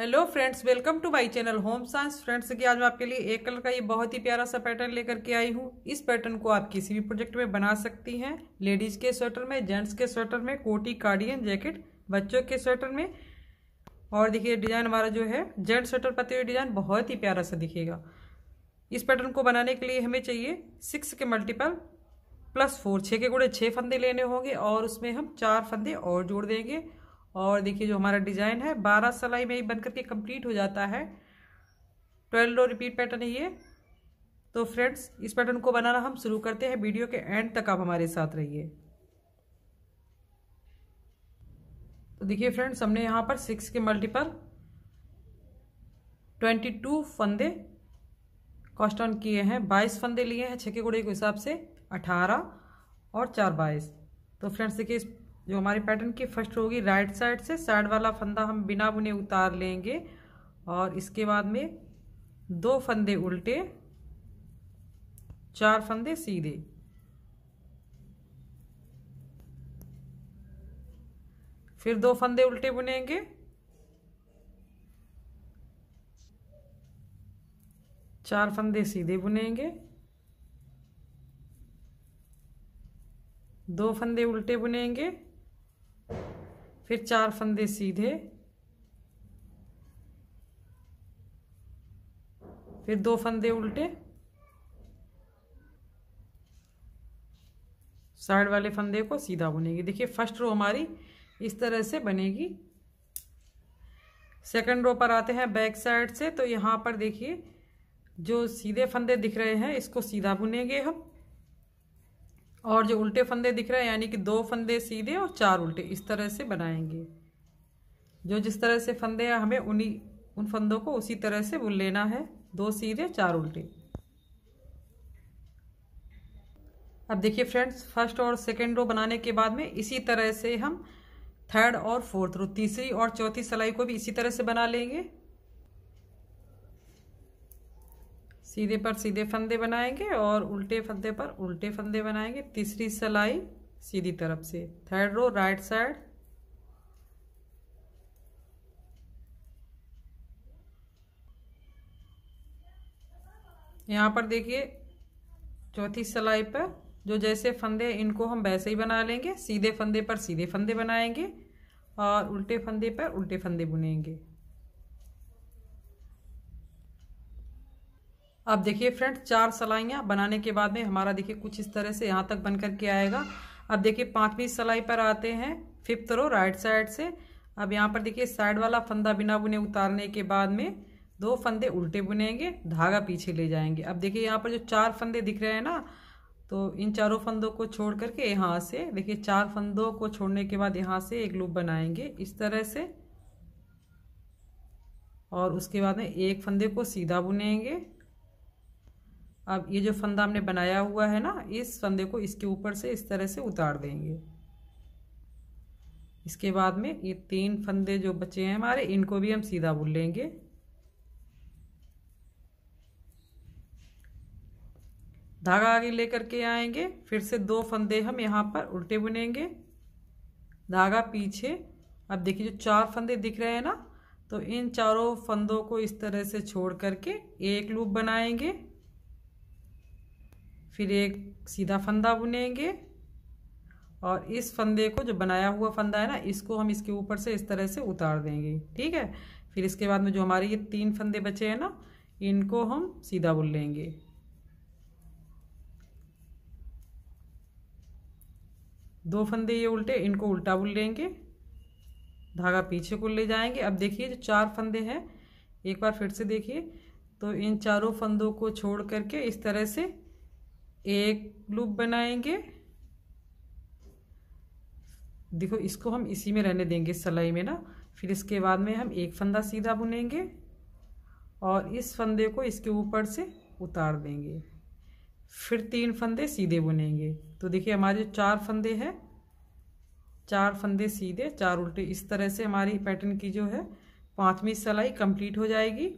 hello friends welcome to my channel home science friends की आज मैं आपके लिए एक कलर का ये बहुत ही प्यारा सा पैटर्न लेकर के आई हूँ इस पैटर्न को आप किसी भी प्रोजेक्ट में बना सकती हैं लेडीज़ के स्वेटर में जेंट्स के स्वेटर में कोटी कार्डियन जैकेट बच्चों के स्वेटर में और देखिए डिज़ाइन हमारा जो है जेंट्स स्वेटर पति हुई डिज़ाइन बहुत ही प्यारा सा दिखेगा इस पैटर्न को बनाने के लिए हमें चाहिए सिक्स के मल्टीपल प्लस फोर छः के गुड़े छः फंदे लेने होंगे और उसमें हम चार फंदे और जोड़ देंगे और देखिए जो हमारा डिजाइन है बारह सलाई में ही बनकर के कंप्लीट हो जाता है ट्वेल्व रो रिपीट पैटर्न है ये तो फ्रेंड्स इस पैटर्न को बनाना हम शुरू करते हैं वीडियो के एंड तक आप हमारे साथ रहिए तो देखिए फ्रेंड्स हमने यहाँ पर सिक्स के मल्टीपल ट्वेंटी टू फंदे कॉस्ट ऑन किए हैं बाईस फंदे लिए हैं छः के गुड़े के हिसाब से अठारह और चार बाईस तो फ्रेंड्स देखिए इस जो हमारे पैटर्न की फर्स्ट होगी राइट साइड से साइड वाला फंदा हम बिना बुने उतार लेंगे और इसके बाद में दो फंदे उल्टे चार फंदे सीधे फिर दो फंदे उल्टे बुनेंगे चार फंदे सीधे बुनेंगे दो फंदे उल्टे बुनेंगे फिर चार फंदे सीधे फिर दो फंदे उल्टे साइड वाले फंदे को सीधा बुनेगी देखिए फर्स्ट रो हमारी इस तरह से बनेगी सेकंड रो पर आते हैं बैक साइड से तो यहाँ पर देखिए जो सीधे फंदे दिख रहे हैं इसको सीधा बुनेंगे हम और जो उल्टे फंदे दिख रहे हैं यानी कि दो फंदे सीधे और चार उल्टे इस तरह से बनाएंगे जो जिस तरह से फंदे हैं हमें उन्हीं उन फंदों को उसी तरह से बुन लेना है दो सीधे चार उल्टे अब देखिए फ्रेंड्स फर्स्ट और सेकेंड रो बनाने के बाद में इसी तरह से हम थर्ड और फोर्थ रो तीसरी और चौथी सिलाई को भी इसी तरह से बना लेंगे सीधे पर सीधे फंदे बनाएंगे और उल्टे फंदे पर उल्टे फंदे बनाएंगे तीसरी सलाई सीधी तरफ से थर्ड रो राइट साइड यहाँ पर देखिए चौथी सलाई पर जो जैसे फंदे इनको हम वैसे ही बना लेंगे सीधे फंदे पर सीधे फंदे बनाएंगे और उल्टे फंदे पर उल्टे फंदे बुनेंगे अब देखिए फ्रेंड चार सलाइयाँ बनाने के बाद में हमारा देखिए कुछ इस तरह से यहाँ तक बन कर के आएगा अब देखिए पांचवी सलाई पर आते हैं फिफ्थ रो राइट साइड से अब यहाँ पर देखिए साइड वाला फंदा बिना बुने उतारने के बाद में दो फंदे उल्टे बुनेंगे धागा पीछे ले जाएंगे अब देखिए यहाँ पर जो चार फंदे दिख रहे हैं ना तो इन चारों फंदों को छोड़ करके यहाँ से देखिए चार फंदों को छोड़ने के बाद यहाँ से एक लूप बनाएंगे इस तरह से और उसके बाद में एक फंदे को सीधा बुनेंगे अब ये जो फंदा हमने बनाया हुआ है ना इस फंदे को इसके ऊपर से इस तरह से उतार देंगे इसके बाद में ये तीन फंदे जो बचे हैं हमारे इनको भी हम सीधा बुन लेंगे धागा आगे लेकर के आएंगे फिर से दो फंदे हम यहाँ पर उल्टे बुनेंगे धागा पीछे अब देखिए जो चार फंदे दिख रहे हैं ना तो इन चारों फंदों को इस तरह से छोड़ करके एक लूप बनाएंगे फिर एक सीधा फंदा बुनेंगे और इस फंदे को जो बनाया हुआ फंदा है ना इसको हम इसके ऊपर से इस तरह से उतार देंगे ठीक है फिर इसके बाद में जो हमारे ये तीन फंदे बचे हैं ना इनको हम सीधा बुन लेंगे दो फंदे ये उल्टे इनको उल्टा बुन लेंगे धागा पीछे को ले जाएंगे अब देखिए जो चार फंदे हैं एक बार फिर से देखिए तो इन चारों फंदों को छोड़ करके इस तरह से एक लूप बनाएंगे देखो इसको हम इसी में रहने देंगे सलाई में ना फिर इसके बाद में हम एक फंदा सीधा बुनेंगे और इस फंदे को इसके ऊपर से उतार देंगे फिर तीन फंदे सीधे बुनेंगे तो देखिए हमारे जो चार फंदे हैं चार फंदे सीधे चार उल्टे इस तरह से हमारी पैटर्न की जो है पाँचवीं सलाई कंप्लीट हो जाएगी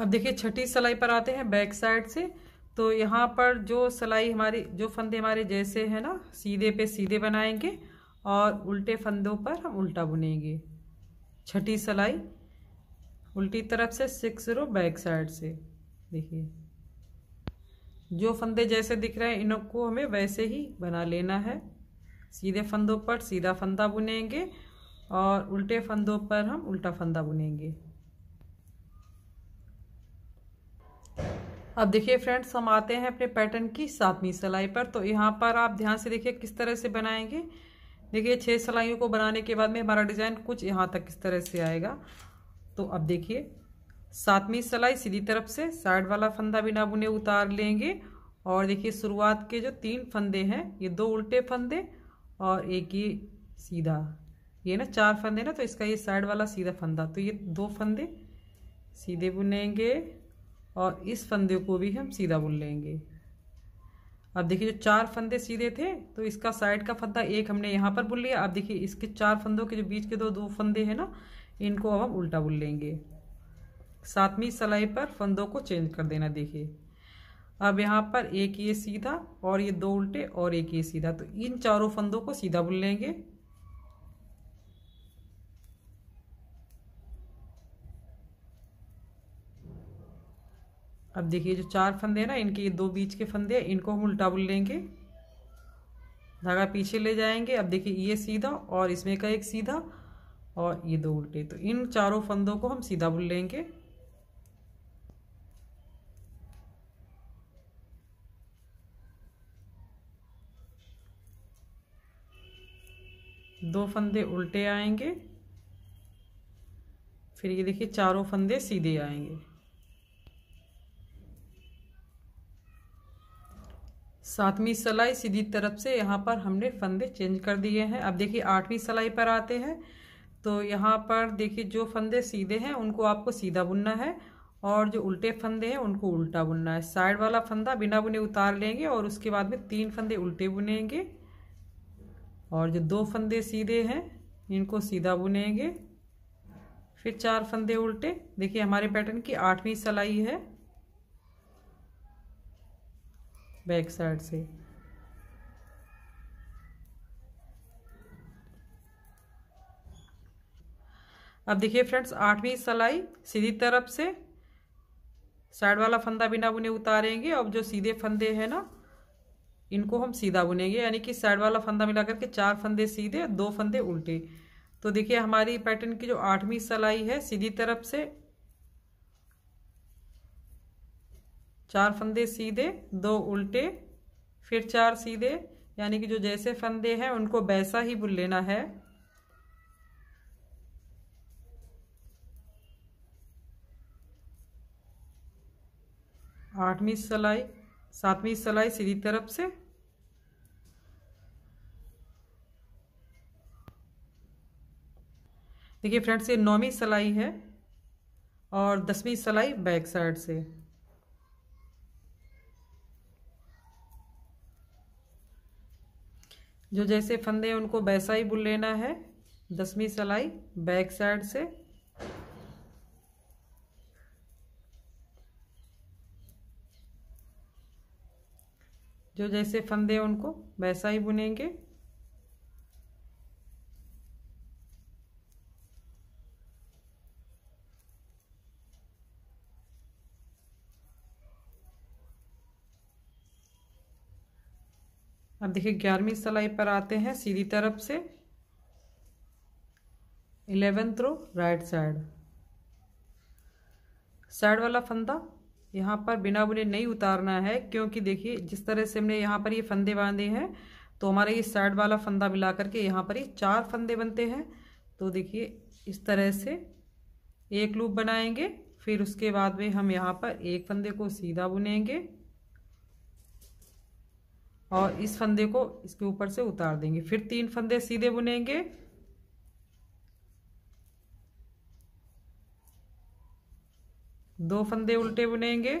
अब देखिए छठी सिलाई पर आते हैं बैक साइड से तो यहाँ पर जो सिलाई हमारी जो फंदे हमारे जैसे हैं ना सीधे पे सीधे बनाएंगे और उल्टे फंदों पर हम उल्टा बुनेंगे छठी सिलाई उल्टी तरफ से सिक्स रो बैक साइड से देखिए जो फंदे जैसे दिख रहे हैं इनको हमें वैसे ही बना लेना है सीधे फंदों पर सीधा फंदा बुनेंगे और उल्टे फंदों पर हम उल्टा फंदा बुनेंगे अब देखिए फ्रेंड्स हम आते हैं अपने पैटर्न की सातवीं सिलाई पर तो यहाँ पर आप ध्यान से देखिए किस तरह से बनाएंगे देखिए छः सिलाइयों को बनाने के बाद में हमारा डिज़ाइन कुछ यहाँ तक किस तरह से आएगा तो अब देखिए सातवीं सिलाई सीधी तरफ से साइड वाला फंदा बिना बुने उतार लेंगे और देखिए शुरुआत के जो तीन फंदे हैं ये दो उल्टे फंदे और एक ये सीधा ये ना चार फंदे ना तो इसका ये साइड वाला सीधा फंदा तो ये दो फंदे सीधे बुनेंगे और इस फंदे को भी हम सीधा बुन लेंगे अब देखिए जो चार फंदे सीधे थे तो इसका साइड का फंदा एक हमने यहाँ पर बुन लिया अब देखिए इसके चार फंदों के जो बीच के दो दो फंदे हैं ना इनको अब हम उल्टा बुन लेंगे सातवीं सलाई पर फंदों को चेंज कर देना देखिए अब यहाँ पर एक ये सीधा और ये दो उल्टे और एक ये सीधा तो इन चारों फंदों को सीधा बुन लेंगे अब देखिए जो चार फंदे हैं ना इनके ये दो बीच के फंदे हैं इनको हम उल्टा बुल लेंगे धागा पीछे ले जाएंगे अब देखिए ये सीधा और इसमें का एक सीधा और ये दो उल्टे तो इन चारों फंदों को हम सीधा बुल लेंगे दो फंदे उल्टे आएंगे फिर ये देखिए चारों फंदे सीधे आएंगे सातवीं सलाई सीधी तरफ से यहाँ पर हमने फंदे चेंज कर दिए हैं अब देखिए आठवीं सलाई पर आते हैं तो यहाँ पर देखिए जो फंदे सीधे हैं उनको आपको सीधा बुनना है और जो उल्टे फंदे हैं उनको उल्टा बुनना है साइड वाला फंदा बिना बुने उतार लेंगे और उसके बाद में तीन फंदे उल्टे बुनेंगे और जो दो फंदे सीधे हैं इनको सीधा बुनेंगे फिर चार फंदे उल्टे देखिए हमारे पैटर्न की आठवीं सलाई है बैक साइड से अब देखिए फ्रेंड्स आठवीं सलाई सीधी तरफ से साइड वाला फंदा बिना बुने उतारेंगे अब जो सीधे फंदे हैं ना इनको हम सीधा बुनेंगे यानी कि साइड वाला फंदा मिला करके चार फंदे सीधे दो फंदे उल्टे तो देखिए हमारी पैटर्न की जो आठवीं सलाई है सीधी तरफ से चार फंदे सीधे दो उल्टे फिर चार सीधे यानी कि जो जैसे फंदे हैं उनको वैसा ही बुन लेना है आठवीं सलाई सातवीं सलाई सीधी तरफ से देखिए फ्रेंड्स ये नौवीं सलाई है और दसवीं सलाई बैक साइड से जो जैसे फंदे हैं उनको वैसा ही बुन लेना है दसवीं सलाई बैक साइड से जो जैसे फंदे हैं उनको वैसा ही बुनेंगे अब देखिए ग्यारहवीं सलाई पर आते हैं सीधी तरफ से eleventh row right side side वाला फंदा यहाँ पर बिना बुने नहीं उतारना है क्योंकि देखिए जिस तरह से हमने यहाँ पर ये यह फंदे बांधे हैं तो हमारे ये साइड वाला फंदा मिला करके यहाँ पर ये यह चार फंदे बनते हैं तो देखिए इस तरह से एक लूप बनाएंगे फिर उसके बाद में हम यहाँ पर एक फंदे को सीधा बुनेंगे और इस फंदे को इसके ऊपर से उतार देंगे फिर तीन फंदे सीधे बुनेंगे दो फंदे उल्टे बुनेंगे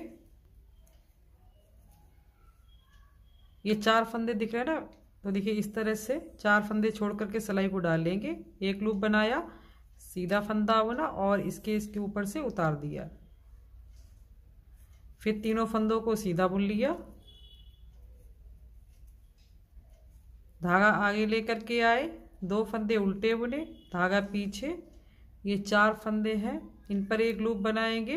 ये चार फंदे दिख रहे हैं ना तो देखिए इस तरह से चार फंदे छोड़ करके सिलाई को डाल लेंगे एक लूप बनाया सीधा फंदा बुना और इसके इसके ऊपर से उतार दिया फिर तीनों फंदों को सीधा बुन लिया धागा आगे लेकर के आए दो फंदे उल्टे बुने धागा पीछे ये चार फंदे हैं इन पर एक लूप बनाएंगे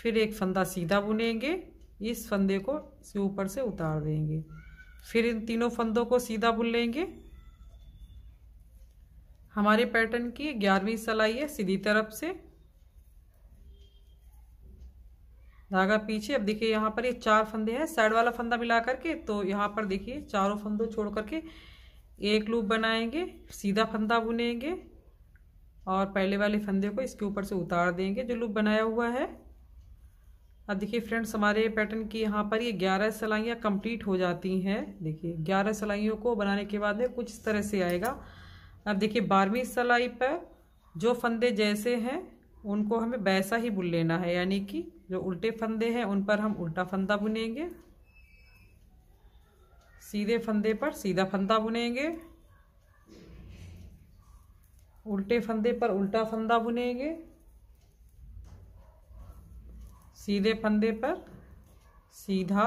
फिर एक फंदा सीधा बुनेंगे इस फंदे को ऊपर से उतार देंगे फिर इन तीनों फंदों को सीधा बुन लेंगे हमारे पैटर्न की ग्यारहवीं सलाई है सीधी तरफ से धागा पीछे अब देखिए यहाँ पर ये चार फंदे हैं साइड वाला फंदा मिला करके तो यहाँ पर देखिए चारों फंदों छोड़ करके एक लूप बनाएंगे सीधा फंदा बुनेंगे और पहले वाले फंदे को इसके ऊपर से उतार देंगे जो लूप बनाया हुआ है अब देखिए फ्रेंड्स हमारे पैटर्न की यहाँ पर ये ग्यारह सिलाइयाँ कंप्लीट हो जाती हैं देखिए ग्यारह सिलाइयों को बनाने के बाद में कुछ इस तरह से आएगा अब देखिए बारहवीं सिलाई पर जो फंदे जैसे हैं उनको हमें वैसा ही बुन लेना है यानी कि जो उल्टे फंदे हैं उन पर हम उल्टा फंदा बुनेंगे सीधे फंदे पर सीधा फंदा बुनेंगे उल्टे फंदे पर उल्टा फंदा बुनेंगे सीधे फंदे पर सीधा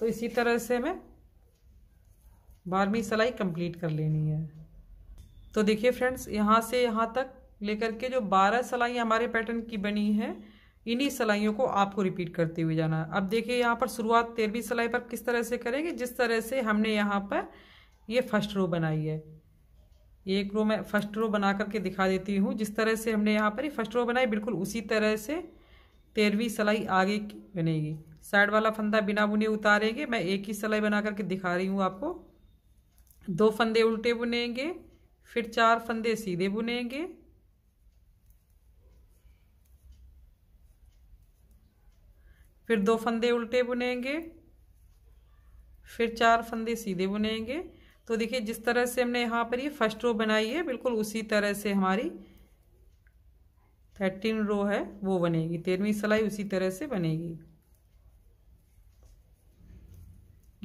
तो इसी तरह से हमें बारहवीं सिलाई कंप्लीट कर लेनी है तो देखिए फ्रेंड्स यहाँ से यहाँ तक लेकर के जो बारह सलाइयाँ हमारे पैटर्न की बनी है इन्हीं सलाइयों को आपको रिपीट करते हुए जाना है अब देखिए यहाँ पर शुरुआत तेरहवीं सिलाई पर किस तरह से करेंगे जिस तरह से हमने यहाँ पर ये फर्स्ट रो बनाई है एक रो मैं फर्स्ट रो बना करके दिखा देती हूँ जिस तरह से हमने यहाँ पर ये फर्स्ट रो बनाई बिल्कुल उसी तरह से तेरहवीं सलाई आगे की बनेगी साइड वाला फंदा बिना बुने उतारेंगे मैं एक ही सिलाई बना करके दिखा रही हूँ आपको दो फंदे उल्टे बुनेंगे फिर चार फंदे सीधे बुनेंगे फिर दो फंदे उल्टे बुनेंगे फिर चार फंदे सीधे बुनेंगे तो देखिए जिस तरह से हमने यहाँ पर ये फर्स्ट रो बनाई है बिल्कुल उसी तरह से हमारी थर्टीन रो है वो बनेगी तेरहवीं सिलाई उसी तरह से बनेगी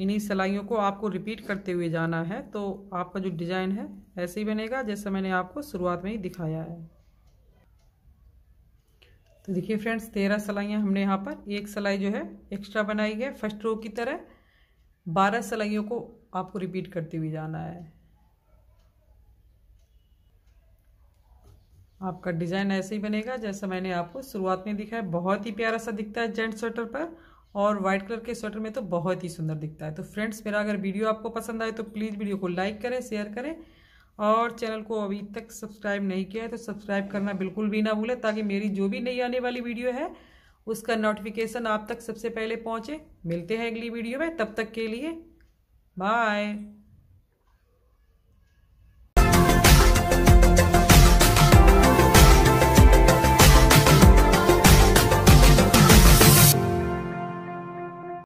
इन्हीं सिलाइयों को आपको रिपीट करते हुए जाना है तो आपका जो डिज़ाइन है ऐसे ही बनेगा जैसा मैंने आपको शुरुआत में ही दिखाया है तो देखिए फ्रेंड्स तेरह सलाइयाँ हमने यहाँ पर एक सलाई जो है एक्स्ट्रा बनाई है फर्स्ट रो की तरह बारह सलाइयों को आपको रिपीट करते हुए जाना है आपका डिज़ाइन ऐसे ही बनेगा जैसा मैंने आपको शुरुआत में दिखा है बहुत ही प्यारा सा दिखता है जेंट स्वेटर पर और व्हाइट कलर के स्वेटर में तो बहुत ही सुंदर दिखता है तो फ्रेंड्स मेरा अगर वीडियो आपको पसंद आए तो प्लीज़ वीडियो को लाइक करें शेयर करें और चैनल को अभी तक सब्सक्राइब नहीं किया है तो सब्सक्राइब करना बिल्कुल भी ना भूलें ताकि मेरी जो भी नई आने वाली वीडियो है उसका नोटिफिकेशन आप तक सबसे पहले पहुंचे मिलते हैं अगली वीडियो में तब तक के लिए बाय